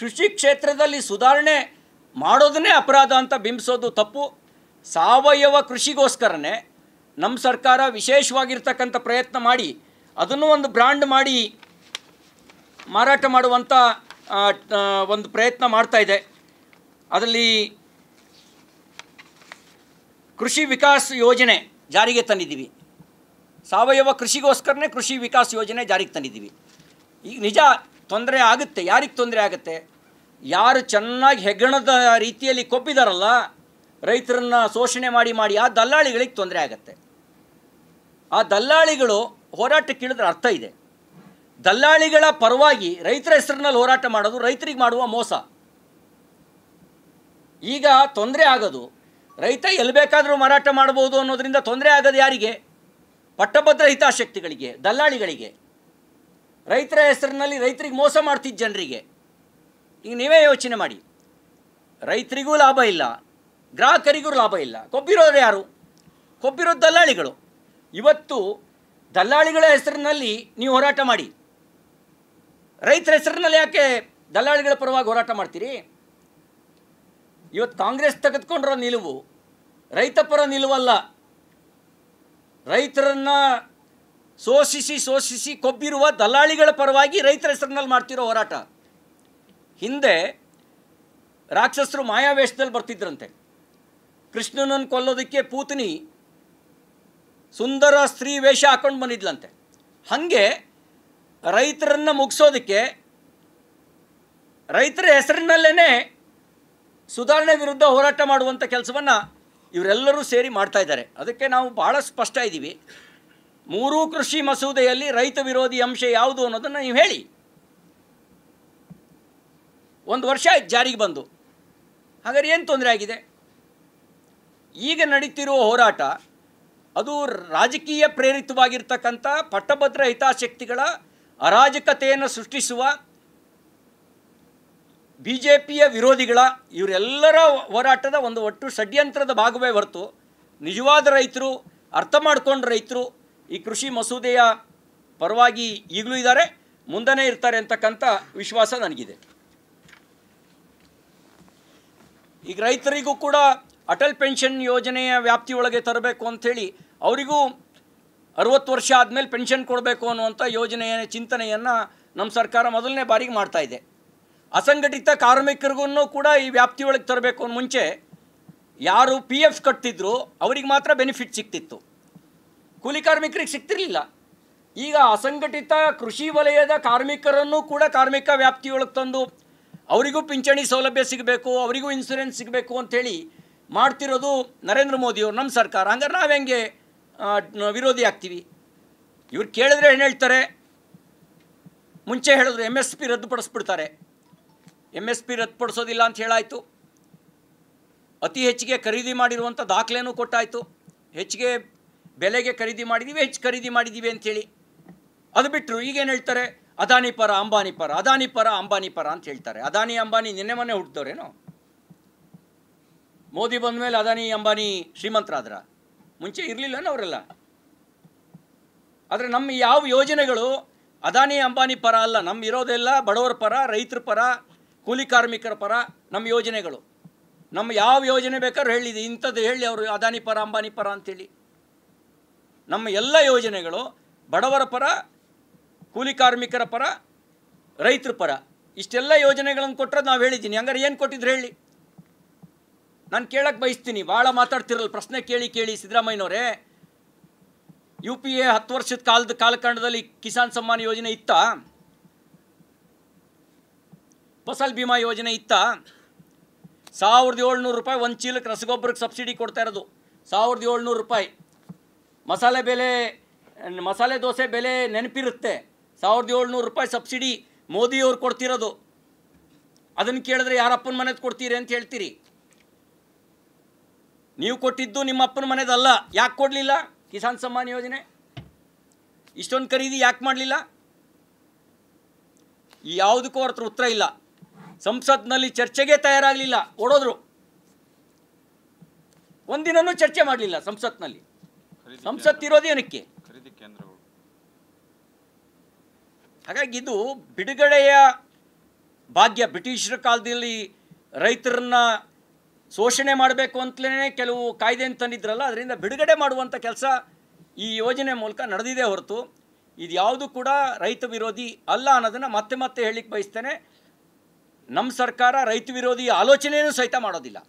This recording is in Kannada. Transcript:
ಕೃಷಿ ಕ್ಷೇತ್ರದಲ್ಲಿ ಸುಧಾರಣೆ ಮಾಡೋದನ್ನೇ ಅಪರಾಧ ಅಂತ ಬಿಂಬಿಸೋದು ತಪ್ಪು ಸಾವಯವ ಕೃಷಿಗೋಸ್ಕರನೇ ನಮ್ಮ ಸರ್ಕಾರ ವಿಶೇಷವಾಗಿರ್ತಕ್ಕಂಥ ಪ್ರಯತ್ನ ಮಾಡಿ ಅದನ್ನು ಒಂದು ಬ್ರ್ಯಾಂಡ್ ಮಾಡಿ ಮಾರಾಟ ಮಾಡುವಂಥ ಒಂದು ಪ್ರಯತ್ನ ಮಾಡ್ತಾ ಇದೆ ಅದರಲ್ಲಿ ಕೃಷಿ ವಿಕಾಸ್ ಯೋಜನೆ ಜಾರಿಗೆ ತಂದಿದ್ದೀವಿ ಸಾವಯವ ಕೃಷಿಗೋಸ್ಕರನೇ ಕೃಷಿ ವಿಕಾಸ್ ಯೋಜನೆ ಜಾರಿಗೆ ತಂದಿದ್ದೀವಿ ಈಗ ನಿಜ ತೊಂದರೆ ಆಗುತ್ತೆ ಯಾರಿಗೆ ತೊಂದರೆ ಆಗುತ್ತೆ ಯಾರು ಚೆನ್ನಾಗಿ ಹೆಗ್ಗಣದ ರೀತಿಯಲ್ಲಿ ಕೊಪ್ಪಿದಾರಲ್ಲ ರೈತರನ್ನ ಶೋಷಣೆ ಮಾಡಿ ಮಾಡಿ ಆ ದಲ್ಲಾಳಿಗಳಿಗೆ ತೊಂದರೆ ಆಗತ್ತೆ ಆ ದಲ್ಲಾಳಿಗಳು ಇಳಿದ್ರೆ ಅರ್ಥ ಇದೆ ದಲ್ಲಾಳಿಗಳ ಪರವಾಗಿ ರೈತರ ಹೆಸರಿನಲ್ಲಿ ಹೋರಾಟ ಮಾಡೋದು ರೈತರಿಗೆ ಮಾಡುವ ಮೋಸ ಈಗ ತೊಂದರೆ ಆಗೋದು ರೈತ ಎಲ್ಲಿ ಬೇಕಾದರೂ ಮಾರಾಟ ಮಾಡ್ಬೋದು ಅನ್ನೋದರಿಂದ ತೊಂದರೆ ಆಗೋದು ಯಾರಿಗೆ ಪಟ್ಟಭದ್ರ ಹಿತಾಸಕ್ತಿಗಳಿಗೆ ದಲ್ಲಾಳಿಗಳಿಗೆ ರೈತರ ಹೆಸರಿನಲ್ಲಿ ರೈತರಿಗೆ ಮೋಸ ಮಾಡ್ತಿದ್ದ ಜನರಿಗೆ ಈಗ ನೀವೇ ಯೋಚನೆ ಮಾಡಿ ರೈತರಿಗೂ ಲಾಭ ಇಲ್ಲ ಗ್ರಾಹಕರಿಗೂ ಲಾಭ ಇಲ್ಲ ಕೊಬ್ಬಿರೋರು ಯಾರು ಕೊಬ್ಬಿರೋ ದಲ್ಲಾಳಿಗಳು ಇವತ್ತು ದಲ್ಲಾಳಿಗಳ ಹೆಸರಿನಲ್ಲಿ ನೀವು ಹೋರಾಟ ಮಾಡಿ ರೈತರ ಹೆಸರಿನಲ್ಲಿ ಯಾಕೆ ದಲ್ಲಾಳಿಗಳ ಪರವಾಗಿ ಹೋರಾಟ ಮಾಡ್ತೀರಿ ಇವತ್ತು ಕಾಂಗ್ರೆಸ್ ತೆಗೆದುಕೊಂಡಿರೋ ನಿಲುವು ಪರ ನಿಲುವಲ್ಲ ರೈತರನ್ನ ಶೋಷಿಸಿ ಶೋಷಿಸಿ ಕೊಬ್ಬಿರುವ ದಲ್ಲಾಳಿಗಳ ಪರವಾಗಿ ರೈತರ ಹೆಸರಿನಲ್ಲಿ ಮಾಡ್ತಿರೋ ಹೋರಾಟ ಹಿಂದೆ ರಾಕ್ಷಸರು ಮಾಯಾವೇಷದಲ್ಲಿ ಬರ್ತಿದ್ರಂತೆ ಕೃಷ್ಣನನ್ನು ಕೊಲ್ಲೋದಕ್ಕೆ ಪೂತಿನಿ ಸುಂದರ ಸ್ತ್ರೀ ವೇಷ ಹಾಕೊಂಡು ಬಂದಿದ್ಲಂತೆ ಹಾಗೆ ರೈತರನ್ನು ಮುಗಿಸೋದಕ್ಕೆ ರೈತರ ಹೆಸರಿನಲ್ಲೇ ಸುಧಾರಣೆ ವಿರುದ್ಧ ಹೋರಾಟ ಮಾಡುವಂಥ ಕೆಲಸವನ್ನು ಇವರೆಲ್ಲರೂ ಸೇರಿ ಮಾಡ್ತಾ ಇದ್ದಾರೆ ಅದಕ್ಕೆ ನಾವು ಭಾಳ ಸ್ಪಷ್ಟ ಇದ್ದೀವಿ ಮೂರೂ ಕೃಷಿ ಮಸೂದೆಯಲ್ಲಿ ರೈತ ವಿರೋಧಿ ಅಂಶ ಯಾವುದು ಅನ್ನೋದನ್ನು ನೀವು ಹೇಳಿ ಒಂದು ವರ್ಷ ಆಯ್ತು ಜಾರಿಗೆ ಬಂದು ಹಾಗಾದ್ರೆ ಏನು ತೊಂದರೆ ಆಗಿದೆ ಈಗ ನಡೀತಿರುವ ಹೋರಾಟ ಅದು ರಾಜಕೀಯ ಪ್ರೇರಿತವಾಗಿರ್ತಕ್ಕಂಥ ಪಟ್ಟಭದ್ರ ಹಿತಾಸಕ್ತಿಗಳ ಅರಾಜಕತೆಯನ್ನು ಸೃಷ್ಟಿಸುವ ಬಿ ಜೆ ಪಿಯ ವಿರೋಧಿಗಳ ಇವರೆಲ್ಲರ ಹೋರಾಟದ ಒಂದು ಒಟ್ಟು ಷಡ್ಯಂತ್ರದ ಭಾಗವೇ ಹೊರತು ನಿಜವಾದ ರೈತರು ಅರ್ಥ ಮಾಡ್ಕೊಂಡು ರೈತರು ಈ ಕೃಷಿ ಮಸೂದೆಯ ಪರವಾಗಿ ಈಗಲೂ ಇದ್ದಾರೆ ಮುಂದನೇ ಇರ್ತಾರೆ ಅಂತಕ್ಕಂಥ ವಿಶ್ವಾಸ ನನಗಿದೆ ಈಗ ರೈತರಿಗೂ ಕೂಡ ಅಟಲ್ ಪೆನ್ಷನ್ ಯೋಜನೆಯ ವ್ಯಾಪ್ತಿಯೊಳಗೆ ತರಬೇಕು ಅಂಥೇಳಿ ಅವರಿಗೂ ಅರುವತ್ತು ವರ್ಷ ಆದಮೇಲೆ ಪೆನ್ಷನ್ ಕೊಡಬೇಕು ಅನ್ನುವಂಥ ಯೋಜನೆಯ ಚಿಂತನೆಯನ್ನು ನಮ್ಮ ಸರ್ಕಾರ ಮೊದಲನೇ ಬಾರಿಗೆ ಮಾಡ್ತಾಯಿದೆ ಅಸಂಘಟಿತ ಕಾರ್ಮಿಕರಿಗೂ ಕೂಡ ಈ ವ್ಯಾಪ್ತಿಯೊಳಗೆ ತರಬೇಕು ಅನ್ನೋ ಮುಂಚೆ ಯಾರು ಪಿ ಎಫ್ ಕಟ್ತಿದ್ರು ಅವ್ರಿಗೆ ಮಾತ್ರ ಬೆನಿಫಿಟ್ ಸಿಕ್ತಿತ್ತು ಕೂಲಿ ಕಾರ್ಮಿಕರಿಗೆ ಸಿಗ್ತಿರಲಿಲ್ಲ ಈಗ ಅಸಂಘಟಿತ ಕೃಷಿ ವಲಯದ ಕಾರ್ಮಿಕರನ್ನು ಕೂಡ ಕಾರ್ಮಿಕ ವ್ಯಾಪ್ತಿಯೊಳಗೆ ತಂದು ಅವರಿಗೂ ಪಿಂಚಣಿ ಸೌಲಭ್ಯ ಸಿಗಬೇಕು ಅವರಿಗೂ ಇನ್ಸೂರೆನ್ಸ್ ಸಿಗಬೇಕು ಅಂಥೇಳಿ ಮಾಡ್ತಿರೋದು ನರೇಂದ್ರ ಮೋದಿಯವರು ನಮ್ಮ ಸರ್ಕಾರ ಹಂಗಾರೆ ನಾವು ಹೆಂಗೆ ವಿರೋಧಿ ಆಗ್ತೀವಿ ಇವ್ರು ಕೇಳಿದ್ರೆ ಏನು ಹೇಳ್ತಾರೆ ಮುಂಚೆ ಹೇಳಿದ್ರು ಎಮ್ ಎಸ್ ಪಿ ರದ್ದುಪಡಿಸ್ಬಿಡ್ತಾರೆ ಎಮ್ ಎಸ್ ಪಿ ರದ್ದುಪಡಿಸೋದಿಲ್ಲ ಅಂತ ಹೇಳಾಯಿತು ಅತಿ ಹೆಚ್ಚಿಗೆ ಖರೀದಿ ಮಾಡಿರುವಂಥ ದಾಖಲೆನೂ ಕೊಟ್ಟಾಯಿತು ಹೆಚ್ಚಿಗೆ ಬೆಲೆಗೆ ಖರೀದಿ ಮಾಡಿದ್ದೀವಿ ಹೆಚ್ಚು ಖರೀದಿ ಮಾಡಿದ್ದೀವಿ ಅಂಥೇಳಿ ಅದು ಬಿಟ್ಟರು ಈಗೇನು ಹೇಳ್ತಾರೆ ಅದಾನಿ ಪರ ಅಂಬಾನಿ ಪರ ಅದಾನಿ ಪರ ಅಂಬಾನಿ ಪರ ಅಂತ ಹೇಳ್ತಾರೆ ಅದಾನಿ ಅಂಬಾನಿ ನಿನ್ನೆ ಮೊನ್ನೆ ಹುಟ್ಟಿದವ್ರೇನು ಮೋದಿ ಬಂದ ಮೇಲೆ ಅದಾನಿ ಅಂಬಾನಿ ಶ್ರೀಮಂತರಾದ್ರ ಮುಂಚೆ ಇರಲಿಲ್ಲನ ಅವರೆಲ್ಲ ಆದರೆ ನಮ್ಮ ಯಾವ ಯೋಜನೆಗಳು ಅದಾನಿ ಅಂಬಾನಿ ಪರ ಅಲ್ಲ ನಮ್ಮ ಇರೋದೆಲ್ಲ ಬಡವರ ಪರ ರೈತರ ಪರ ಕೂಲಿ ಕಾರ್ಮಿಕರ ಪರ ನಮ್ಮ ಯೋಜನೆಗಳು ನಮ್ಮ ಯಾವ ಯೋಜನೆ ಬೇಕಾದ್ರೂ ಹೇಳಿದೆ ಇಂಥದ್ದು ಹೇಳಿ ಅವರು ಅದಾನಿ ಪರ ಅಂಬಾನಿ ಪರ ಅಂತೇಳಿ ನಮ್ಮ ಎಲ್ಲ ಯೋಜನೆಗಳು ಬಡವರ ಪರ ಕೂಲಿ ಕಾರ್ಮಿಕರ ಪರ ರೈತರ ಪರ ಇಷ್ಟೆಲ್ಲ ಯೋಜನೆಗಳನ್ನು ಕೊಟ್ಟರೆ ನಾವು ಹೇಳಿದ್ದೀನಿ ಹಂಗಾರೆ ಏನು ಕೊಟ್ಟಿದ್ರು ಹೇಳಿ ನಾನು ಕೇಳಕ್ಕೆ ಬಯಸ್ತೀನಿ ಭಾಳ ಮಾತಾಡ್ತಿರಲ್ಲ ಪ್ರಶ್ನೆ ಕೇಳಿ ಕೇಳಿ ಸಿದ್ದರಾಮಯ್ಯನವರೇ ಯು ಪಿ ಎ ಹತ್ತು ವರ್ಷದ ಕಾಲದ ಕಾಲಖಂಡದಲ್ಲಿ ಕಿಸಾನ್ ಸಮ್ಮಾನ್ ಯೋಜನೆ ಇತ್ತಾ ಫಸಲ್ ಭೀಮಾ ಯೋಜನೆ ಇತ್ತಾ ಸಾವಿರದ ಏಳ್ನೂರು ರೂಪಾಯಿ ಒಂದು ಚೀಲಕ್ಕೆ ರಸಗೊಬ್ಬರಕ್ಕೆ ಸಬ್ಸಿಡಿ ಕೊಡ್ತಾ ಇರೋದು ಸಾವಿರದ ಏಳ್ನೂರು ರೂಪಾಯಿ ಮಸಾಲೆ ಬೆಲೆ ಮಸಾಲೆ ದೋಸೆ ಬೆಲೆ ನೆನಪಿರುತ್ತೆ ಸಾವಿರದ ಏಳ್ನೂರು ರೂಪಾಯಿ ಸಬ್ಸಿಡಿ ಮೋದಿಯವ್ರು ಕೊಡ್ತಿರೋದು ಅದನ್ನು ಕೇಳಿದ್ರೆ ಯಾರಪ್ಪನ ಮನೆದು ಕೊಡ್ತೀರಿ ಅಂತ ಹೇಳ್ತೀರಿ ನೀವು ಕೊಟ್ಟಿದ್ದು ನಿಮ್ಮ ಅಪ್ಪನ ಮನೆದಲ್ಲ ಯಾಕೆ ಕೊಡಲಿಲ್ಲ ಕಿಸಾನ್ ಸಮ್ಮಾನ್ ಯೋಜನೆ ಇಷ್ಟೊಂದು ಖರೀದಿ ಯಾಕೆ ಮಾಡಲಿಲ್ಲ ಯಾವುದಕ್ಕೂ ಅವ್ರ ಹತ್ರ ಉತ್ತರ ಇಲ್ಲ ಸಂಸತ್ನಲ್ಲಿ ಚರ್ಚೆಗೆ ತಯಾರಾಗಲಿಲ್ಲ ಓಡೋದ್ರು ಒಂದಿನೂ ಚರ್ಚೆ ಮಾಡಲಿಲ್ಲ ಸಂಸತ್ನಲ್ಲಿ ಸಂಸತ್ ಏನಕ್ಕೆ ಹಾಗಾಗಿ ಇದು ಬಿಡುಗಡೆಯ ಭಾಗ್ಯ ಬ್ರಿಟಿಷರ ಕಾಲದಲ್ಲಿ ರೈತರನ್ನ ಶೋಷಣೆ ಮಾಡಬೇಕು ಅಂತಲೇ ಕೆಲವು ಕಾಯ್ದೆಯನ್ನು ತಂದಿದ್ರಲ್ಲ ಅದರಿಂದ ಬಿಡುಗಡೆ ಮಾಡುವಂಥ ಕೆಲಸ ಈ ಯೋಜನೆ ಮೂಲಕ ನಡೆದಿದೆ ಹೊರತು ಇದು ಯಾವುದು ಕೂಡ ರೈತ ವಿರೋಧಿ ಅಲ್ಲ ಅನ್ನೋದನ್ನು ಮತ್ತೆ ಮತ್ತೆ ಹೇಳಲಿಕ್ಕೆ ಬಯಸ್ತೇನೆ ನಮ್ಮ ಸರ್ಕಾರ ರೈತ ವಿರೋಧಿ ಆಲೋಚನೆಯೂ ಸಹಿತ ಮಾಡೋದಿಲ್ಲ